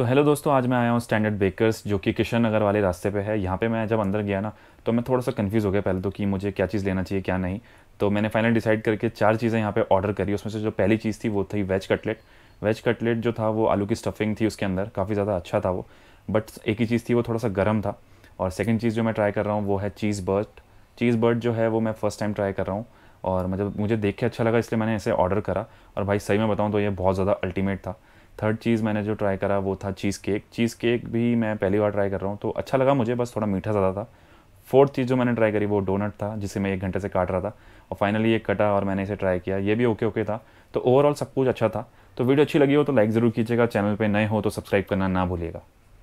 तो हेलो दोस्तों आज मैं आया हूँ स्टैंडर्ड बेकर्स जो कि किशन नगर वाले रास्ते पे है यहाँ पे मैं जब अंदर गया ना तो मैं थोड़ा सा कंफ्यूज हो गया पहले तो कि मुझे क्या चीज़ लेना चाहिए क्या नहीं तो मैंने फाइनल डिसाइड करके चार चीज़ें यहाँ पे ऑर्डर करी उसमें से जो पहली चीज़ थी वो थी वेज कटलेट वेज कटलेट जो था वो आलू की स्टफिंग थी उसके अंदर काफ़ी ज़्यादा अच्छा था वो बट एक ही चीज़ थी वो थोड़ा सा गर्म था और सेकेंड चीज़ जो मैं ट्राई कर रहा हूँ वो है चीज़ बर्ट चीज़ बर्ट जो है वो मैं फ़र्स्ट टाइम ट्राई कर रहा हूँ और मतलब मुझे देख के अच्छा लगा इसलिए मैंने इसे ऑर्डर करा और भाई सही में बताऊँ तो ये बहुत ज़्यादा अल्टीमेट था थर्ड चीज़ मैंने जो ट्राई करा वो था चीज़ केक चीज़ केक भी मैं पहली बार ट्राई कर रहा हूँ तो अच्छा लगा मुझे बस थोड़ा मीठा ज़्यादा था फोर्थ चीज़ जो मैंने ट्राई करी वो डोनट था जिसे मैं एक घंटे से काट रहा था और फाइनली ये कटा और मैंने इसे ट्राई किया ये भी ओके ओके था तो ओवरऑल सब कुछ अच्छा था तो वीडियो अच्छी लगी हो तो लाइक ज़रूर कीजिएगा चैनल पर नए हो तो सब्सक्राइब करना ना भूलिएगा